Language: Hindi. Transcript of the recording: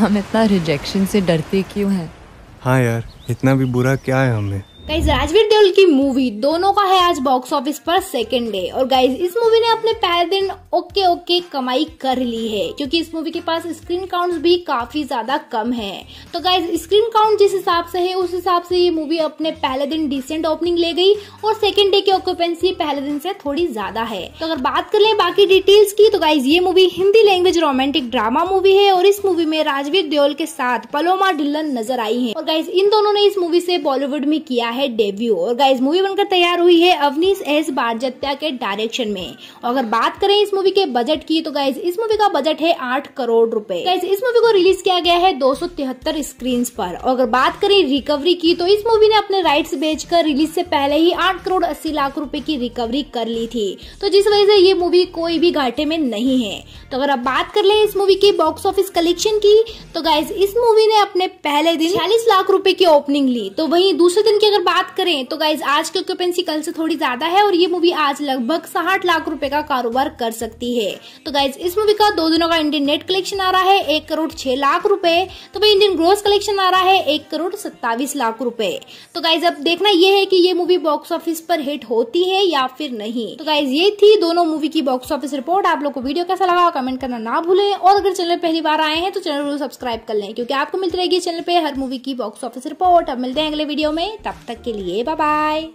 हम इतना रिजेक्शन से डरते क्यों हैं हाँ यार इतना भी बुरा क्या है हमें गाइज राजवीर देवल की मूवी दोनों का है आज बॉक्स ऑफिस पर सेकेंड डे और गाइज इस मूवी ने अपने पहले दिन ओके ओके कमाई कर ली है क्योंकि इस मूवी के पास स्क्रीन काउंट भी काफी ज्यादा कम है तो गाइज स्क्रीन काउंट जिस हिसाब से है उस हिसाब से ये मूवी अपने पहले दिन डिसेंट ओपनिंग ले गई और सेकेंड डे की ऑक्यूपेंसी पहले दिन से थोड़ी ज्यादा है तो अगर बात कर ले बाकी डिटेल्स की तो गाइज ये movie Hindi language romantic drama movie है और इस मूवी में राजवीर देओल के साथ पलोमा ढिल्लन नजर आई है और गाइज इन दोनों ने इस मूवी से बॉलीवुड में किया किया है डेब्यू और गाइज मूवी बनकर तैयार हुई है अवनीश एस बारजत्या के डायरेक्शन में और अगर बात करें इस मूवी के बजट की तो गाइज इस मूवी का बजट है आठ करोड़ रूपए गाइज इस मूवी को रिलीज किया गया है दो सौ स्क्रीन पर और अगर बात करें रिकवरी की तो इस मूवी ने अपने राइट बेच रिलीज ऐसी पहले ही आठ करोड़ अस्सी लाख रूपए की रिकवरी कर ली थी तो जिस वजह से ये मूवी कोई भी घाटे में नहीं है तो अगर आप बात कर ले इस मूवी की बॉक्स ऑफिस कलेक्शन की तो गाइज इस मूवी ने अपने पहले दिन छियालीस लाख रुपए की ओपनिंग ली तो वहीं दूसरे दिन की अगर अगर बात करें तो गाइज आज की ऑक्यूपेंसी कल से थोड़ी ज्यादा है और ये मूवी आज लगभग साठ लाख रुपए का कारोबार कर सकती है तो गाइज इस मूवी का दो दिनों का इंडियन नेट कलेक्शन आ रहा है एक करोड़ छह लाख रुपए तो भाई इंडियन ग्रोस कलेक्शन आ रहा है एक करोड़ सत्तावीस लाख रुपए तो गाइज अब देखना यह है की ये मूवी बॉक्स ऑफिस पर हिट होती है या फिर नहीं तो गाइज ये थी दोनों मूवी की बॉक्स ऑफिस रिपोर्ट आप लोग को वीडियो कैसा लगा कमेंट करना ना भूले और अगर चैनल पहली बार आए हैं तो चैनल को सब्सक्राइब कर लें क्योंकि आपको मिलती रहेगी चैनल पे हर मूवी की बॉक्स ऑफिस रिपोर्ट अब मिलते हैं अगले वीडियो में तब तक तक के लिए बाय बाय